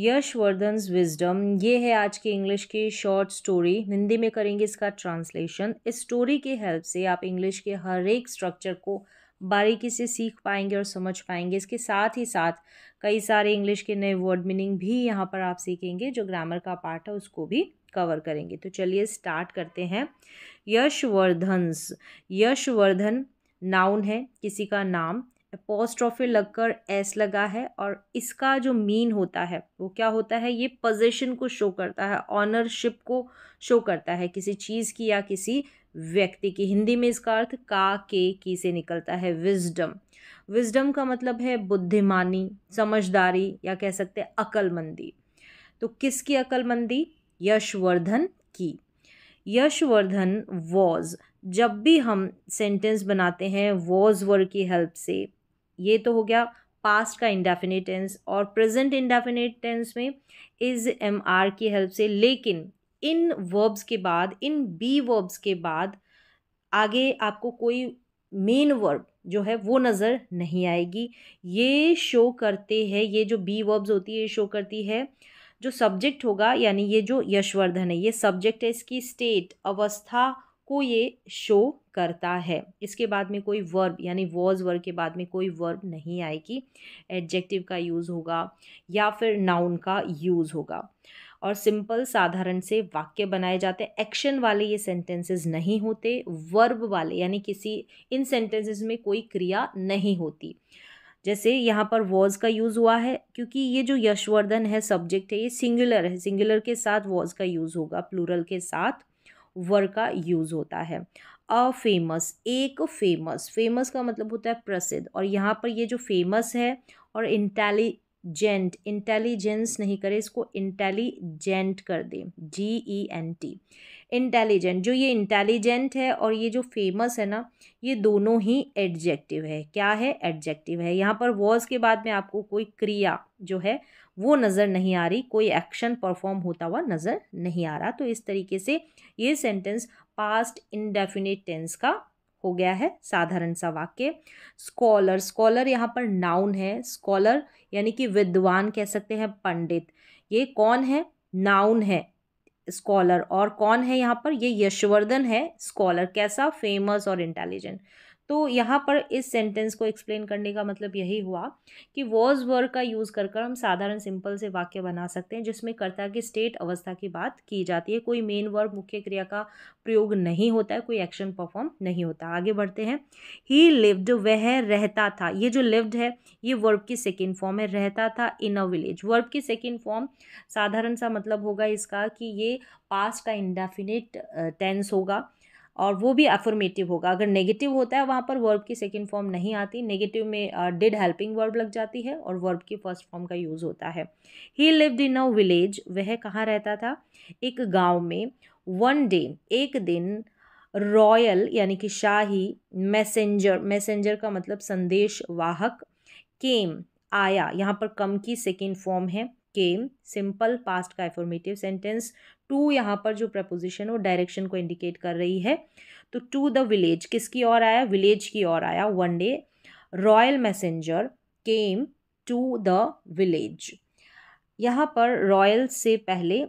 Yashvardhan wisdom ये है आज की इंग्लिश की शॉर्ट स्टोरी हिंदी में करेंगे इसका ट्रांसलेशन इस स्टोरी के हेल्प से आप इंग्लिश के हर एक स्ट्रक्चर को बारीकी से सीख पाएंगे और समझ पाएंगे इसके साथ ही साथ कई सारे इंग्लिश के नए वर्ड मीनिंग भी यहाँ पर आप सीखेंगे जो ग्रामर का पार्ट है उसको भी कवर करेंगे तो चलिए स्टार्ट करते हैं यशवर्धन यशवर्धन नाउन है किसी का नाम अपोस्ट्रॉफी लगकर एस लगा है और इसका जो मीन होता है वो क्या होता है ये पोजिशन को शो करता है ऑनरशिप को शो करता है किसी चीज़ की या किसी व्यक्ति की हिंदी में इसका अर्थ का के की से निकलता है विजडम विजडम का मतलब है बुद्धिमानी समझदारी या कह सकते हैं अकलमंदी तो किसकी अक्लमंदी यशवर्धन की यशवर्धन वॉज जब भी हम सेंटेंस बनाते हैं वॉज वर की हेल्प से ये तो हो गया पास्ट का इंडेफिनेट टेंस और प्रेजेंट इंडेफिनेट टेंस में इज़ एम आर की हेल्प से लेकिन इन वर्ब्स के बाद इन बी वर्ब्स के बाद आगे आपको कोई मेन वर्ब जो है वो नज़र नहीं आएगी ये शो करते हैं ये जो बी वर्ब्स होती है ये शो करती है जो सब्जेक्ट होगा यानी ये जो यशवर्धन है ये सब्जेक्ट है इसकी स्टेट अवस्था को ये शो करता है इसके बाद में कोई वर्ब यानी वॉज वर्ग के बाद में कोई वर्ब नहीं आएगी एडजेक्टिव का यूज़ होगा या फिर नाउन का यूज़ होगा और सिंपल साधारण से वाक्य बनाए जाते हैं एक्शन वाले ये सेंटेंसेस नहीं होते वर्ब वाले यानी किसी इन सेंटेंसेस में कोई क्रिया नहीं होती जैसे यहाँ पर वॉज का यूज़ हुआ है क्योंकि ये जो यशवर्धन है सब्जेक्ट है ये सिंगुलर है सिंगुलर के साथ वॉज का यूज़ होगा प्लूरल के साथ वर्ड का यूज़ होता है अ फेमस एक फेमस फेमस का मतलब होता है प्रसिद्ध और यहाँ पर ये जो फेमस है और इंटेलिजेंट इंटेलिजेंस नहीं करे इसको इंटेलिजेंट कर दें G E N T intelligent जो ये इंटेलिजेंट है और ये जो फेमस है ना ये दोनों ही एडजेक्टिव है क्या है एडजेक्टिव है यहाँ पर वॉज के बाद में आपको कोई क्रिया जो है वो नज़र नहीं आ रही कोई एक्शन परफॉर्म होता हुआ नज़र नहीं आ रहा तो इस तरीके से ये सेंटेंस पास्ट इनडेफिनेट टेंस का हो गया है साधारण सा वाक्य स्कॉलर स्कॉलर यहाँ पर नाउन है स्कॉलर यानी कि विद्वान कह सकते हैं पंडित ये कौन है नाउन है स्कॉलर और कौन है यहाँ पर ये यशवर्धन है स्कॉलर कैसा फेमस और इंटेलिजेंट तो यहाँ पर इस सेंटेंस को एक्सप्लेन करने का मतलब यही हुआ कि वॉज वर का यूज़ कर कर हम साधारण सिंपल से वाक्य बना सकते हैं जिसमें कर्ता की स्टेट अवस्था की बात की जाती है कोई मेन वर्ब मुख्य क्रिया का प्रयोग नहीं होता है कोई एक्शन परफॉर्म नहीं होता आगे बढ़ते हैं ही लिव्ड वह रहता था ये जो लिव्ड है ये वर्ब की सेकेंड फॉर्म है रहता था इन अ विलेज वर्ब की सेकेंड फॉर्म साधारण सा मतलब होगा इसका कि ये पास्ट का इंडेफिनेट टेंस होगा और वो भी अफॉर्मेटिव होगा अगर नेगेटिव होता है वहाँ पर वर्ब की सेकेंड फॉर्म नहीं आती नेगेटिव में डिड हेल्पिंग वर्ब लग जाती है और वर्ब की फर्स्ट फॉर्म का यूज़ होता है ही लिव्ड इन अ विलेज वह कहाँ रहता था एक गाँव में वन डे एक दिन रॉयल यानी कि शाही मैसेंजर मैसेंजर का मतलब संदेश वाहक केम आया यहाँ पर कम की सेकेंड फॉर्म है केम सिंपल पास्ट का एफॉर्मेटिव सेंटेंस टू यहाँ पर जो प्रपोजिशन वो डायरेक्शन को इंडिकेट कर रही है तो टू द विलेज किसकी ओर आया विलेज की ओर आया one day royal messenger came to the village यहाँ पर रॉयल से पहले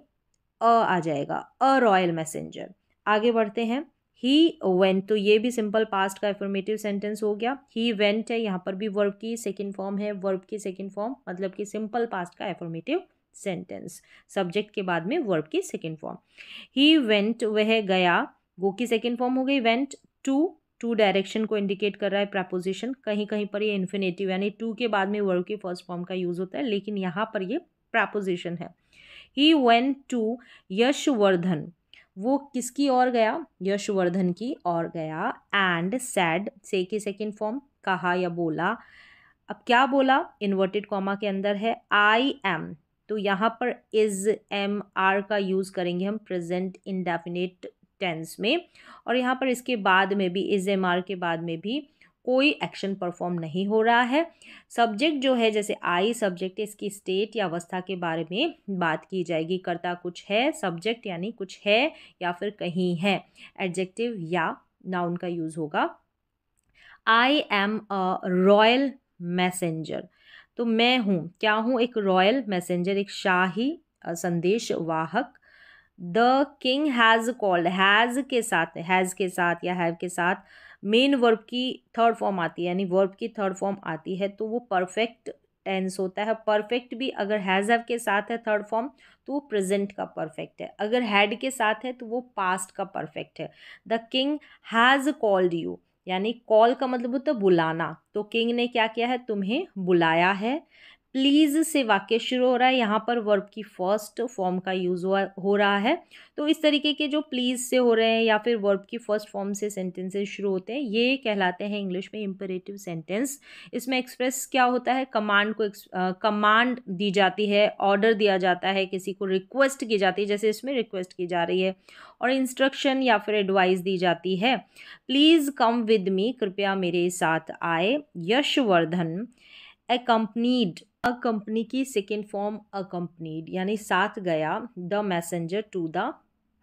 अ आ जाएगा अ रॉयल मैसेंजर आगे बढ़ते हैं ही वेंट तो ये भी सिंपल पास्ट का एफर्मेटिव सेंटेंस हो गया ही वेंट है यहाँ पर भी वर्ब की सेकेंड फॉर्म है वर्ब की सेकेंड फॉर्म मतलब कि सिंपल पास्ट का एफर्मेटिव सेंटेंस सब्जेक्ट के बाद में वर्ब की सेकेंड फॉर्म ही वेंट वह गया गो की सेकेंड फॉर्म हो गई वेंट टू टू डायरेक्शन को इंडिकेट कर रहा है प्रपोजिशन कहीं कहीं पर ये इन्फिनेटिव यानी टू के बाद में वर्ब के फर्स्ट फॉर्म का यूज़ होता है लेकिन यहाँ पर ये प्रपोजिशन है ही वेंट टू यशवर्धन वो किसकी ओर गया यशवर्धन की ओर गया एंड सैड से की सेकेंड फॉर्म कहा या बोला अब क्या बोला इन्वर्टेड कॉमा के अंदर है आई एम तो यहाँ पर इज़ एम आर का यूज़ करेंगे हम प्रेजेंट इनडेफिनेट टेंस में और यहाँ पर इसके बाद में भी इज़ एम आर के बाद में भी कोई एक्शन परफॉर्म नहीं हो रहा है सब्जेक्ट जो है जैसे आई सब्जेक्ट इसकी स्टेट या अवस्था के बारे में बात की जाएगी कर्ता कुछ है सब्जेक्ट यानी कुछ है या फिर कहीं है एडजेक्टिव या नाउन का यूज़ होगा I am a royal messenger तो मैं हूँ क्या हूँ एक रॉयल मैसेंजर एक शाही संदेश वाहक the king has called has के साथ हैज़ के साथ या हैव के साथ मेन वर्ब की थर्ड फॉर्म आती है यानी वर्ब की थर्ड फॉर्म आती है तो वो परफेक्ट टेंस होता है परफेक्ट भी अगर हैज़ हैव के साथ है थर्ड फॉर्म तो वो प्रेजेंट का परफेक्ट है अगर हैड के साथ है तो वो पास्ट का परफेक्ट है the king has called you यानी कॉल का मतलब होता है बुलाना तो किंग ने क्या किया है तुम्हें बुलाया है प्लीज़ से वाक्य शुरू हो रहा है यहाँ पर वर्ब की फर्स्ट फॉर्म का यूज़ हुआ हो रहा है तो इस तरीके के जो प्लीज़ से हो रहे हैं या फिर वर्ब की फर्स्ट फॉर्म से सेंटेंसेस शुरू होते हैं ये कहलाते हैं इंग्लिश में इम्परेटिव सेंटेंस इसमें एक्सप्रेस क्या होता है कमांड को कमांड दी जाती है ऑर्डर दिया जाता है किसी को रिक्वेस्ट की जाती है जैसे इसमें रिक्वेस्ट की जा रही है और इंस्ट्रक्शन या फिर एडवाइस दी जाती है प्लीज़ कम विद मी कृपया मेरे साथ आए यशवर्धन accompanied अ कंपनी की सेकेंड फॉर्म अ कंपनी यानी साथ गया the messenger to the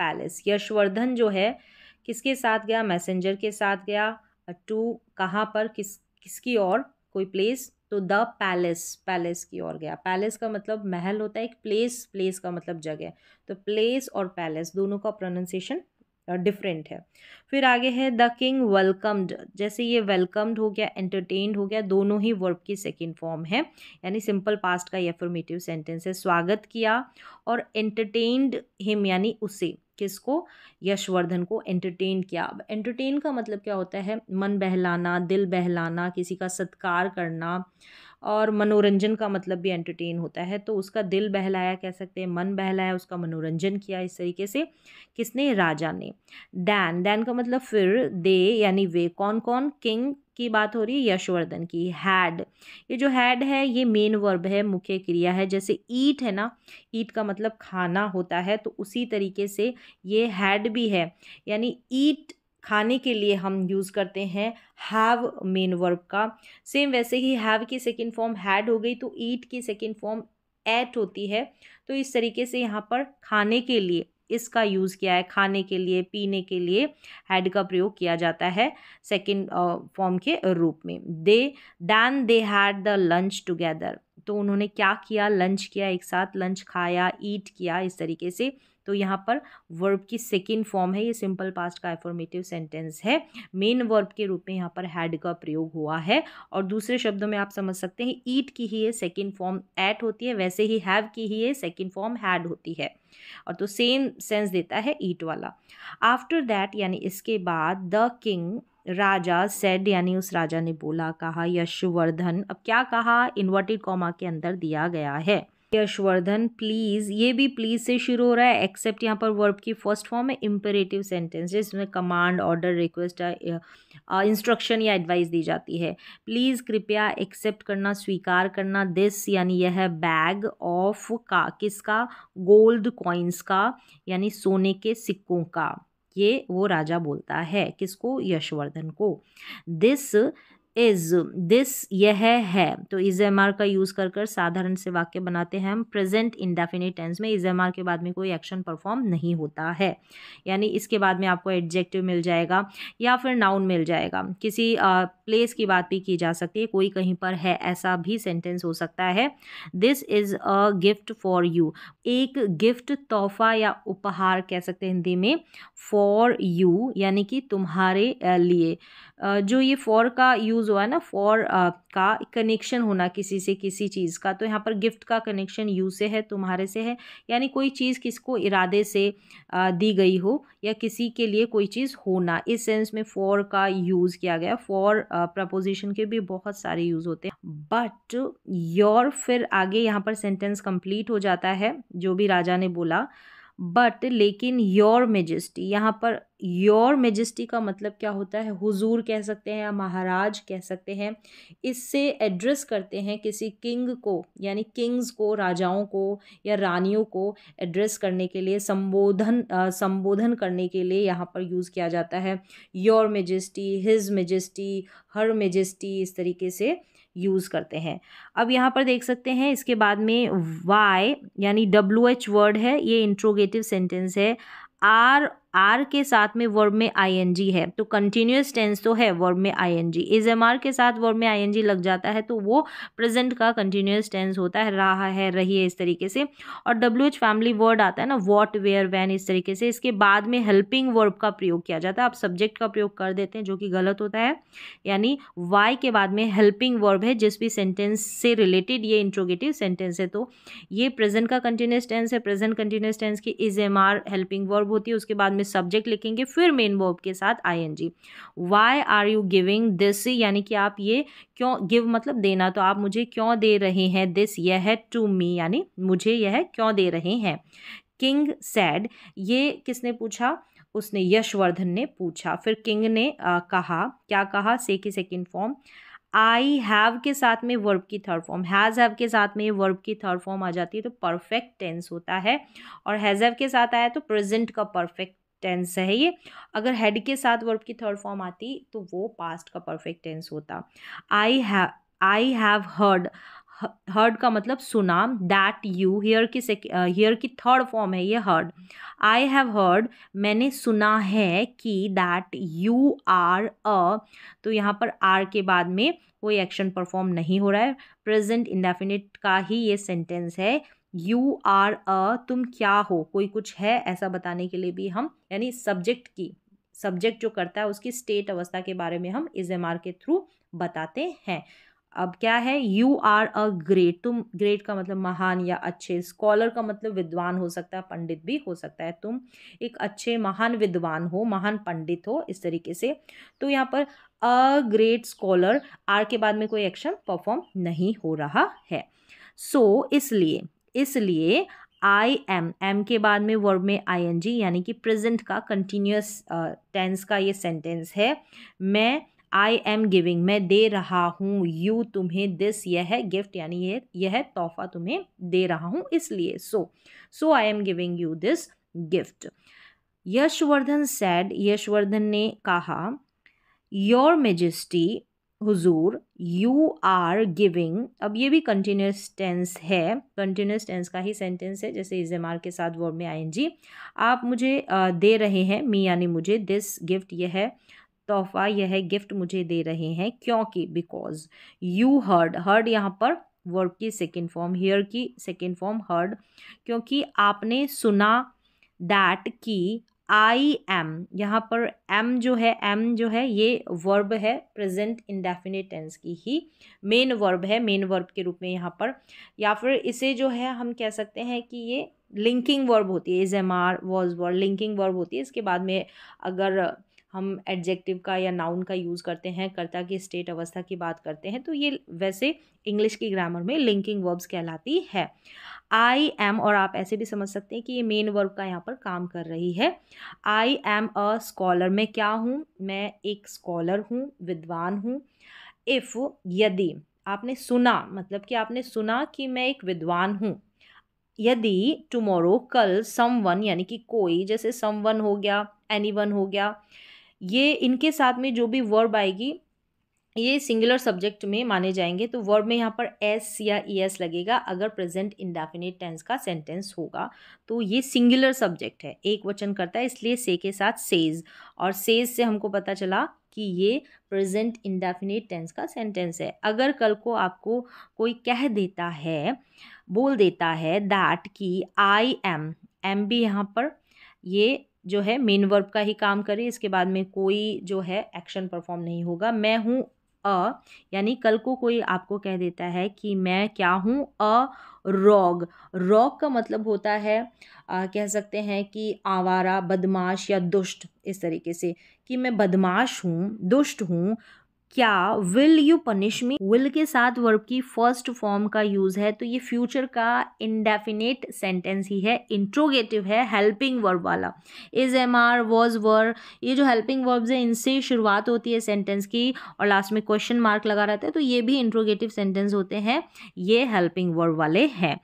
palace Yashvardhan जो है किसके साथ गया मैसेंजर के साथ गया टू कहाँ पर किस किसकी ओर कोई प्लेस तो द पैलेस पैलेस की ओर गया पैलेस का मतलब महल होता है एक प्लेस प्लेस का मतलब जगह तो प्लेस और पैलेस दोनों का प्रोनाउंसिएशन डिफरेंट है फिर आगे है द किंग वेलकम्ड जैसे ये वेलकम्ड हो गया एंटरटेन्ड हो गया दोनों ही वर्ब की सेकेंड फॉर्म है यानी सिंपल पास्ट का फॉर्मेटिव सेंटेंस है स्वागत किया और एंटरटेन्ड हिम यानी उसे किसको यशवर्धन को एंटरटेन किया अब एंटरटेन का मतलब क्या होता है मन बहलाना दिल बहलाना किसी का सत्कार करना और मनोरंजन का मतलब भी एंटरटेन होता है तो उसका दिल बहलाया कह सकते हैं मन बहलाया उसका मनोरंजन किया इस तरीके से किसने राजा ने दैन दैन का मतलब फिर दे यानी वे कौन कौन किंग की बात हो रही है यशवर्धन की हैड ये जो हैड है ये मेन वर्ब है मुख्य क्रिया है जैसे ईट है ना ईट का मतलब खाना होता है तो उसी तरीके से ये हैड भी है यानी ईट खाने के लिए हम यूज़ करते हैं हैव मेन वर्ब का सेम वैसे ही हैव की सेकेंड फॉर्म हैड हो गई तो ईट की सेकेंड फॉर्म एट होती है तो इस तरीके से यहाँ पर खाने के लिए इसका यूज़ किया है खाने के लिए पीने के लिए हैड का प्रयोग किया जाता है सेकेंड फॉर्म के रूप में they then they had the lunch together तो उन्होंने क्या किया लंच किया एक साथ लंच खाया ईट किया इस तरीके से तो यहाँ पर वर्ब की सेकेंड फॉर्म है ये सिंपल पास्ट का एफॉर्मेटिव सेंटेंस है मेन वर्ब के रूप में यहाँ पर हैड का प्रयोग हुआ है और दूसरे शब्दों में आप समझ सकते हैं ईट की ही ये सेकेंड फॉर्म ऐट होती है वैसे ही हैव की ही ये सेकेंड फॉर्म हैड होती है और तो सेम सेंस देता है ईट वाला आफ्टर दैट यानी इसके बाद द किंग राजा सेड यानी उस राजा ने बोला कहा यशवर्धन अब क्या कहा इन्वर्टेड कॉमा के अंदर दिया गया है यशवर्धन प्लीज़ ये भी प्लीज़ से शुरू हो रहा है एक्सेप्ट यहाँ पर वर्ब की फर्स्ट फॉर्म है इम्पेरेटिव सेंटेंस जिसमें कमांड ऑर्डर रिक्वेस्ट इंस्ट्रक्शन या एडवाइस दी जाती है प्लीज़ कृपया एक्सेप्ट करना स्वीकार करना दिस यानी यह बैग ऑफ का किसका गोल्ड कॉइन्स का यानी सोने के सिक्कों का ये वो राजा बोलता है किसको यशवर्धन को दिस इज दिस यह है तो इज एम आर का यूज़ कर कर साधारण से वाक्य बनाते हैं हम प्रेजेंट इंडेफिनिट टेंस में इज एम आर के बाद में कोई एक्शन परफॉर्म नहीं होता है यानी इसके बाद में आपको एडजेक्टिव मिल जाएगा या फिर नाउन मिल जाएगा किसी प्लेस uh, की बात भी की जा सकती है कोई कहीं पर है ऐसा भी सेंटेंस हो सकता है this is a gift for you एक गिफ्ट तोहफा या उपहार कह सकते हैं हिंदी में फॉर यू यानी कि तुम्हारे लिए uh, जो ये फॉर का यूज़ जो है ना फॉर uh, का कनेक्शन होना किसी से किसी चीज़ का तो यहाँ पर गिफ्ट का कनेक्शन यू से है तुम्हारे से है यानी कोई चीज़ किसको इरादे से आ, uh, दी गई हो या किसी के लिए कोई चीज़ होना इस सेंस में फॉर का यूज़ किया गया फॉर प्रपोजिशन uh, के भी बहुत सारे यूज़ होते हैं बट योर फिर आगे यहाँ पर सेंटेंस कंप्लीट हो जाता है जो भी राजा ने बोला बट लेकिन योर मेजेस्टी यहाँ पर योर मेजेस्टी का मतलब क्या होता है हुजूर कह सकते हैं या महाराज कह सकते हैं इससे एड्रेस करते हैं किसी किंग को यानी किंग्स को राजाओं को या रानियों को एड्रेस करने के लिए संबोधन संबोधन करने के लिए यहाँ पर यूज़ किया जाता है your majesty his majesty her majesty इस तरीके से यूज़ करते हैं अब यहाँ पर देख सकते हैं इसके बाद में वाई यानी डब्ल्यू एच वर्ड है ये इंट्रोगेटिव सेंटेंस है आर आर के साथ में वर्ब में आईएनजी है तो कंटिन्यूस टेंस तो है वर्ब में आईएनजी इज एम आर के साथ वर्ब में आईएनजी लग जाता है तो वो प्रेजेंट का कंटिन्यूस टेंस होता है रहा है रही है इस तरीके से और डब्ल्यू एच फैमिली वर्ड आता है ना वॉट वेयर वैन इस तरीके से इसके बाद में हेल्पिंग वर्ब का प्रयोग किया जाता है आप सब्जेक्ट का प्रयोग कर देते हैं जो कि गलत होता है यानी वाई के बाद में हेल्पिंग वर्ब है जिस भी सेंटेंस से रिलेटेड ये इंट्रोगेटिव सेंटेंस है तो ये प्रेजेंट का कंटिन्यूस टेंस है प्रेजेंट कंटिन्यूस टेंस की is am are helping verb होती है उसके बाद में में सब्जेक्ट लिखेंगे फिर मेन वर्ब के साथ I N G why are you giving this यानी कि आप ये क्यों गिव मतलब देना तो आप मुझे क्यों दे रहे हैं दिस यह है टू मी यानी मुझे यह क्यों दे रहे हैं किंग सैड ये किसने पूछा उसने यशवर्धन ने पूछा फिर किंग ने आ, कहा क्या कहा से की सेकेंड फॉर्म आई हैव के साथ में वर्ब की थर्ड फॉर्म हैज़ हैव के साथ में वर्ब की थर्ड फॉर्म आ जाती है तो परफेक्ट टेंस होता है और हैज़ हैव के साथ आया तो प्रेजेंट का परफेक्ट टेंस है ये अगर हेड के साथ वर्ब की थर्ड फॉर्म आती तो वो पास्ट का परफेक्ट टेंस होता I have I have heard heard का मतलब सुना दैट यू हेयर की हेयर की थर्ड फॉर्म है ये हर्ड आई हैव हर्ड मैंने सुना है कि दैट यू आर अ तो यहाँ पर आर के बाद में कोई एक्शन परफॉर्म नहीं हो रहा है प्रेजेंट इंडेफिनिट का ही ये सेंटेंस है यू आर अ तुम क्या हो कोई कुछ है ऐसा बताने के लिए भी हम यानी सब्जेक्ट की सब्जेक्ट जो करता है उसकी स्टेट अवस्था के बारे में हम इज एम आर के थ्रू बताते हैं अब क्या है यू आर अ ग्रेट तुम ग्रेट का मतलब महान या अच्छे स्कॉलर का मतलब विद्वान हो सकता है पंडित भी हो सकता है तुम एक अच्छे महान विद्वान हो महान पंडित हो इस तरीके से तो यहाँ पर अ ग्रेट स्कॉलर आर के बाद में कोई एक्शन परफॉर्म नहीं हो रहा है सो so, इसलिए इसलिए आई एम एम के बाद में वर्ब में आई एन जी यानी कि प्रेजेंट का कंटिन्यूस टेंस का ये सेंटेंस है मैं आई एम गिविंग मैं दे रहा हूँ यू तुम्हें दिस यह है गिफ्ट यानी ये यह तोहफा तुम्हें दे रहा हूँ इसलिए so so I am giving you this gift Yashvardhan said Yashvardhan ने कहा योर मेजिस्टी हुजूर यू आर गिविंग अब ये भी कंटिन्यूस टेंस है कंटिन्यूस टेंस का ही सेंटेंस है जैसे इजमार के साथ वर्ड में जी आप मुझे दे रहे हैं मी यानी मुझे दिस गिफ्ट यह है तोहफा यह गिफ्ट मुझे दे रहे हैं क्योंकि बिकॉज यू हर्ड हर्ड यहाँ पर वर्ब की सेकेंड फॉर्म हेयर की सेकेंड फॉर्म हर्ड क्योंकि आपने सुना दैट की आई एम यहाँ पर एम जो है एम जो है ये वर्ब है प्रेजेंट डेफिनेट टेंस की ही मेन वर्ब है मेन वर्ब के रूप में यहाँ पर या फिर इसे जो है हम कह सकते हैं कि ये लिंकिंग वर्ब होती है is am are was verb linking verb होती है इसके बाद में अगर हम एडजेक्टिव का या नाउन का यूज़ करते हैं कर्ता की स्टेट अवस्था की बात करते हैं तो ये वैसे इंग्लिश की ग्रामर में लिंकिंग वर्ब्स कहलाती है आई एम और आप ऐसे भी समझ सकते हैं कि ये मेन वर्ब का यहाँ पर काम कर रही है आई एम अ स्कॉलर मैं क्या हूँ मैं एक स्कॉलर हूँ विद्वान हूँ इफ़ यदि आपने सुना मतलब कि आपने सुना कि मैं एक विद्वान हूँ यदि टुमोरो कल सम वन यानी कि कोई जैसे सम वन हो गया एनी वन हो गया ये इनके साथ में जो भी वर्ब आएगी ये सिंगुलर सब्जेक्ट में माने जाएंगे तो वर्ब में यहाँ पर एस या ई एस लगेगा अगर प्रेजेंट इंडेफिनेट टेंस का सेंटेंस होगा तो ये सिंगुलर सब्जेक्ट है एक वचन करता है इसलिए से के साथ सेज और सेज से हमको पता चला कि ये प्रेजेंट इंडेफिनेट टेंस का सेंटेंस है अगर कल को आपको कोई कह देता है बोल देता है दैट कि आई एम एम भी यहाँ पर ये जो है मेन वर्ब का ही काम करे इसके बाद में कोई जो है एक्शन परफॉर्म नहीं होगा मैं हूँ अ यानी कल को कोई आपको कह देता है कि मैं क्या हूँ अ रॉग रॉग का मतलब होता है आ, कह सकते हैं कि आवारा बदमाश या दुष्ट इस तरीके से कि मैं बदमाश हूँ दुष्ट हूँ क्या will you punish me will के साथ वर्ब की फर्स्ट फॉर्म का यूज है तो ये फ्यूचर का इनडेफिनेट सेंटेंस ही है इंट्रोगेटिव है हेल्पिंग वर्ब वाला is am are was were ये जो हेल्पिंग वर्ब्स है इनसे शुरुआत होती है सेंटेंस की और लास्ट में क्वेश्चन मार्क लगा रहता है तो ये भी इंट्रोगेटिव सेंटेंस होते हैं ये हेल्पिंग वर्ब वाले हैं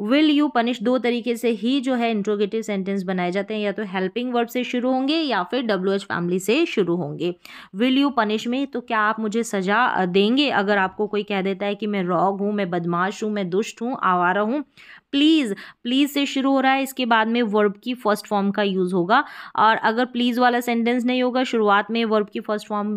विल यू पनिश दो तरीके से ही जो है इंट्रोगेटिव सेंटेंस बनाए जाते हैं या तो हेल्पिंग वर्ब से शुरू होंगे या फिर डब्ल्यू एच फैमिली से शुरू होंगे विल यू पनिश में तो क्या आप मुझे सजा देंगे अगर आपको कोई कह देता है कि मैं रॉग हूँ मैं बदमाश हूँ मैं दुष्ट हूँ आवारा हूँ प्लीज़ प्लीज़ से शुरू हो रहा है इसके बाद में वर्ब की फर्स्ट फॉर्म का यूज़ होगा और अगर प्लीज़ वाला सेंटेंस नहीं होगा शुरुआत में वर्ब की फर्स्ट फॉर्म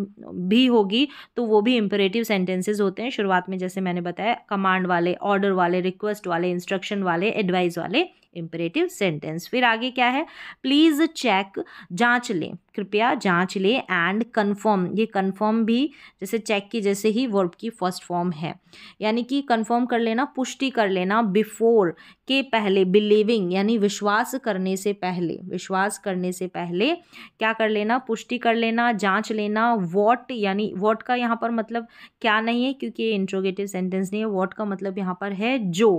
भी होगी तो वो भी इम्परेटिव सेंटेंसेज होते हैं शुरुआत में जैसे मैंने बताया कमांड वाले ऑर्डर वाले रिक्वेस्ट वाले इंस्ट्रक्शन वाले एडवाइस वाले इम्परेटिव सेंटेंस फिर आगे क्या है प्लीज़ चेक जांच लें कृपया जांच लें एंड कंफर्म ये कंफर्म भी जैसे चेक की जैसे ही वर्ब की फर्स्ट फॉर्म है यानी कि कंफर्म कर लेना पुष्टि कर लेना बिफोर के पहले बिलीविंग यानी विश्वास करने से पहले विश्वास करने से पहले क्या कर लेना पुष्टि कर लेना जांच लेना वॉट यानी वॉट का यहाँ पर मतलब क्या नहीं है क्योंकि ये इंट्रोगेटिव सेंटेंस नहीं है वॉट का मतलब यहाँ पर है जो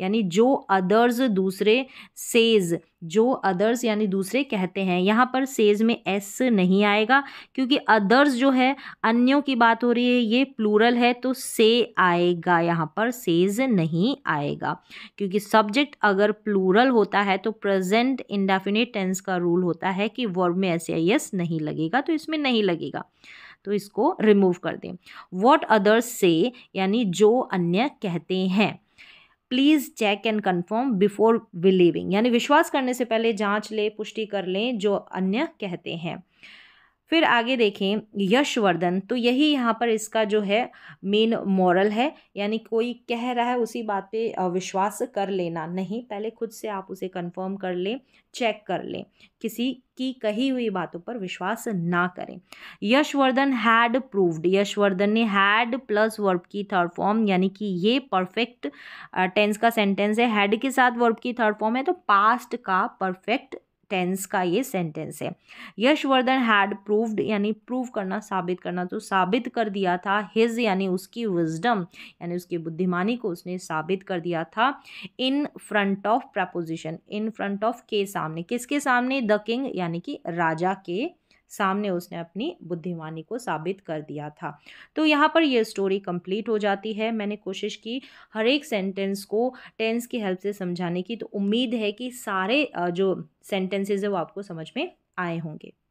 यानी जो अदर्स दूसरे दूसरे सेज जो अदर्स यानी दूसरे कहते हैं यहाँ पर सेज में एस नहीं आएगा क्योंकि अदर्स जो है अन्यों की बात हो रही है ये प्लूरल है तो से आएगा यहाँ पर सेज नहीं आएगा क्योंकि सब्जेक्ट अगर प्लूरल होता है तो प्रेजेंट इंडेफिनेट टेंस का रूल होता है कि वर्ब में एस या एस नहीं लगेगा तो इसमें नहीं लगेगा तो इसको रिमूव कर दें वॉट अदर्स से यानी जो अन्य कहते हैं please check and confirm before believing यानी विश्वास करने से पहले जांच लें पुष्टि कर लें जो अन्य कहते हैं फिर आगे देखें यशवर्धन तो यही यहाँ पर इसका जो है मेन मॉरल है यानी कोई कह रहा है उसी बात पे विश्वास कर लेना नहीं पहले खुद से आप उसे कंफर्म कर लें चेक कर लें किसी की कही हुई बातों पर विश्वास ना करें यशवर्धन हैड प्रूव्ड यशवर्धन ने हैड प्लस वर्ब की थर्ड फॉर्म यानी कि ये परफेक्ट टेंस का सेंटेंस है हैड के साथ वर्ब की थर्ड फॉर्म है तो पास्ट का परफेक्ट टेंस का ये सेंटेंस है यशवर्धन हैड प्रूव्ड यानी प्रूव करना साबित करना तो साबित कर दिया था हिज यानी उसकी विजडम यानी उसकी बुद्धिमानी को उसने साबित कर दिया था in front of preposition in front of के सामने किसके सामने द किंग यानी कि राजा के सामने उसने अपनी बुद्धिमानी को साबित कर दिया था तो यहाँ पर यह स्टोरी कंप्लीट हो जाती है मैंने कोशिश की हर एक सेंटेंस को टेंस की हेल्प से समझाने की तो उम्मीद है कि सारे जो सेंटेंसेज है वो आपको समझ में आए होंगे